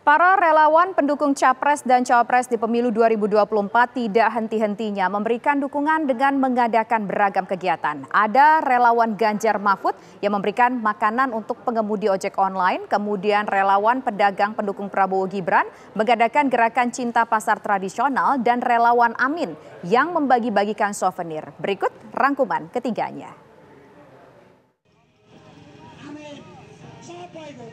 Para relawan pendukung Capres dan Cawapres di pemilu 2024 tidak henti-hentinya memberikan dukungan dengan mengadakan beragam kegiatan. Ada relawan Ganjar Mahfud yang memberikan makanan untuk pengemudi ojek online, kemudian relawan pedagang pendukung Prabowo Gibran mengadakan gerakan cinta pasar tradisional dan relawan Amin yang membagi-bagikan souvenir. Berikut rangkuman ketiganya. Amin. itu?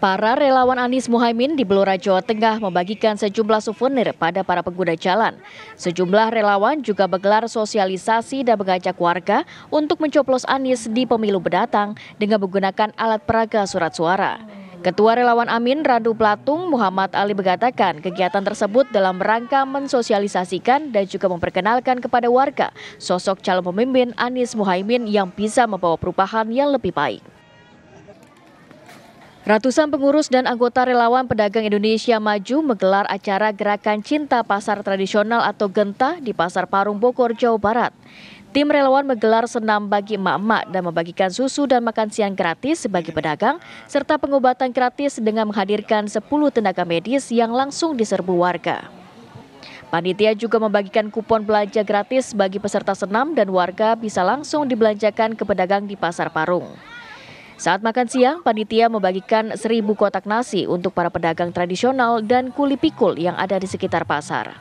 Para relawan Anies Muhaimin di Blora, Jawa Tengah membagikan sejumlah souvenir pada para pengguna jalan. Sejumlah relawan juga menggelar sosialisasi dan mengajak warga untuk mencoblos Anies di pemilu berdatang dengan menggunakan alat peraga surat suara. Ketua Relawan Amin Radu Platung Muhammad Ali mengatakan kegiatan tersebut dalam rangka mensosialisasikan dan juga memperkenalkan kepada warga sosok calon pemimpin Anies Muhaimin yang bisa membawa perubahan yang lebih baik. Ratusan pengurus dan anggota relawan pedagang Indonesia Maju menggelar acara Gerakan Cinta Pasar Tradisional atau Genta di Pasar Parung Bogor, Jawa Barat. Tim relawan menggelar senam bagi emak-emak dan membagikan susu dan makan siang gratis bagi pedagang, serta pengobatan gratis dengan menghadirkan 10 tenaga medis yang langsung diserbu warga. Panitia juga membagikan kupon belanja gratis bagi peserta senam dan warga bisa langsung dibelanjakan ke pedagang di Pasar Parung. Saat makan siang, panitia membagikan seribu kotak nasi untuk para pedagang tradisional dan kuli pikul yang ada di sekitar pasar.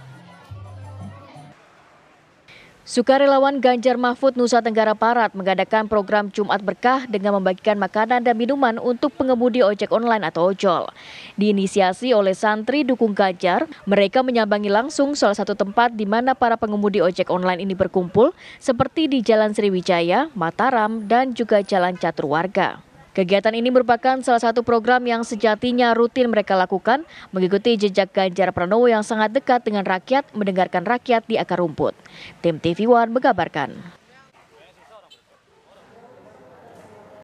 Sukarelawan Ganjar Mahfud Nusa Tenggara Barat mengadakan program Jumat Berkah dengan membagikan makanan dan minuman untuk pengemudi ojek online atau ojol. Diinisiasi oleh santri dukung Ganjar, mereka menyambangi langsung salah satu tempat di mana para pengemudi ojek online ini berkumpul, seperti di Jalan Sriwijaya, Mataram, dan juga Jalan Catur Warga. Kegiatan ini merupakan salah satu program yang sejatinya rutin mereka lakukan, mengikuti jejak Ganjar Pranowo yang sangat dekat dengan rakyat, mendengarkan rakyat di akar rumput. Tim TV One mengabarkan.